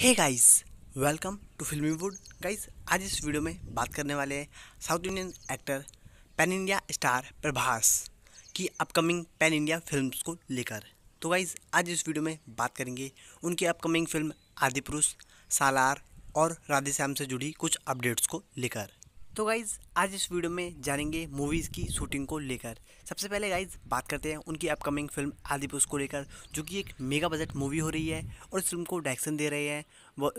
hey guys welcome to Filmy Wood guys आज इस video में बात करने वाले हैं south Indian actor pan India star Prabhas की अपकमिंग पैन इंडिया फिल्म्स को लेकर तो गाइस आज इस वीडियो में बात करेंगे उनकी अपकमिंग फिल्म आदि पुरुष सालार और राधे श्याम से जुड़ी कुछ अपडेट्स को लेकर तो गाइज़ आज इस वीडियो में जानेंगे मूवीज़ की शूटिंग को लेकर सबसे पहले गाइज़ बात करते हैं उनकी अपकमिंग फिल्म आदिपुरुष को लेकर जो कि एक मेगा बजट मूवी हो रही है और इस फिल्म को डायरेक्शन दे रहे हैं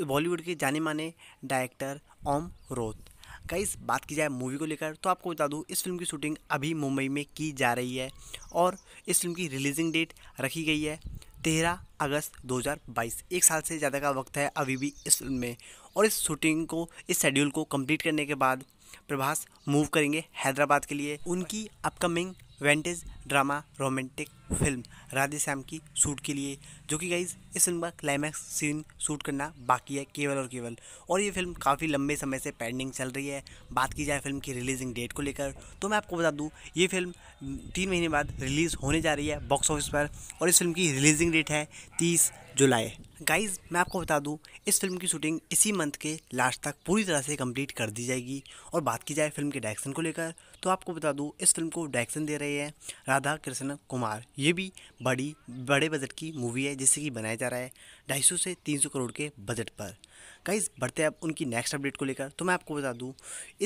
बॉलीवुड के जाने माने डायरेक्टर ओम रोथ गाइज़ बात की जाए मूवी को लेकर तो आपको बता दूँ इस फिल्म की शूटिंग अभी मुंबई में की जा रही है और इस फिल्म की रिलीजिंग डेट रखी गई है तेरह अगस्त 2022 एक साल से ज़्यादा का वक्त है अभी भी इस फिल्म में और इस शूटिंग को इस शेड्यूल को कंप्लीट करने के बाद प्रभास मूव करेंगे हैदराबाद के लिए उनकी upcoming vintage drama romantic film Radhe Shyam की शूट के लिए जो कि गाइज इस फिल्म का क्लाइमैक्स सीन शूट करना बाकी है केवल और केवल और ये फिल्म काफ़ी लंबे समय से पेंडिंग चल रही है बात की जाए फिल्म की रिलीजिंग डेट को लेकर तो मैं आपको बता दूँ ये फिल्म तीन महीने बाद रिलीज़ होने जा रही है बॉक्स ऑफिस पर और इस फिल्म की रिलीजिंग डेट है तीस जुलाई गाइज मैं आपको बता दूं इस फिल्म की शूटिंग इसी मंथ के लास्ट तक पूरी तरह से कंप्लीट कर दी जाएगी और बात की जाए फिल्म के डायरेक्शन को लेकर तो आपको बता दूं इस फिल्म को डायरेक्शन दे रहे हैं राधा कृष्ण कुमार ये भी बड़ी बड़े बजट की मूवी है जिससे कि बनाया जा रहा है ढाई सौ से तीन सौ करोड़ के बजट पर कई बढ़ते अब उनकी नेक्स्ट अपडेट को लेकर तो मैं आपको बता दूँ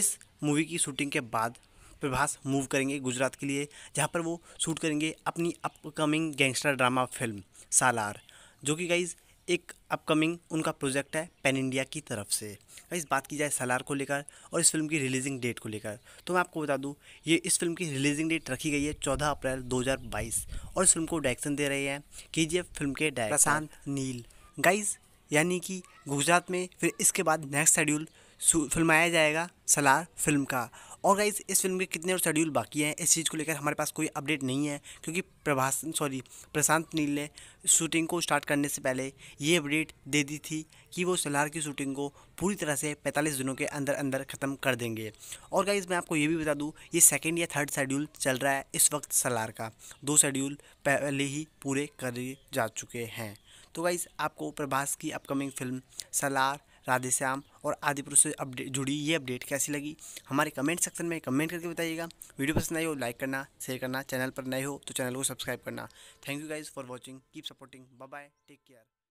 इस मूवी की शूटिंग के बाद प्रभास मूव करेंगे गुजरात के लिए जहाँ पर वो शूट करेंगे अपनी upcoming gangster drama film Salaar जो कि गाइज एक अपकमिंग उनका प्रोजेक्ट है पेन इंडिया की तरफ से इस बात की जाए सलार को लेकर और इस फिल्म की रिलीजिंग डेट को लेकर तो मैं आपको बता दूं ये इस फिल्म की रिलीजिंग डेट रखी गई है 14 अप्रैल 2022 और इस फिल्म को डायरेक्शन दे रहे हैं के फिल्म के डायरेक्टर प्रशांत नील गाइज यानी कि गुजरात में फिर इसके बाद नेक्स्ट शेड्यूल फिल्माया जाएगा सलार फिल्म का और गाइज इस फिल्म के कितने और शेड्यूल बाकी हैं इस चीज़ को लेकर हमारे पास कोई अपडेट नहीं है क्योंकि प्रभास सॉरी प्रशांत नील ने शूटिंग को स्टार्ट करने से पहले ये अपडेट दे दी थी कि वो सलार की शूटिंग को पूरी तरह से 45 दिनों के अंदर अंदर ख़त्म कर देंगे और गाइज़ मैं आपको ये भी बता दूँ ये सेकेंड या थर्ड शेड्यूल चल रहा है इस वक्त सलार का दो शेड्यूल पहले ही पूरे कर जा चुके हैं तो गाइज़ आपको प्रभास की अपकमिंग फिल्म सलार राधेश्याम और आदि पुरुष से अपडेट जुड़ी ये अपडेट कैसी लगी हमारे कमेंट सेक्शन में कमेंट करके बताइएगा वीडियो पसंद आई हो लाइक करना शेयर करना चैनल पर नए हो तो चैनल को सब्सक्राइब करना thank you guys for watching keep supporting bye bye take care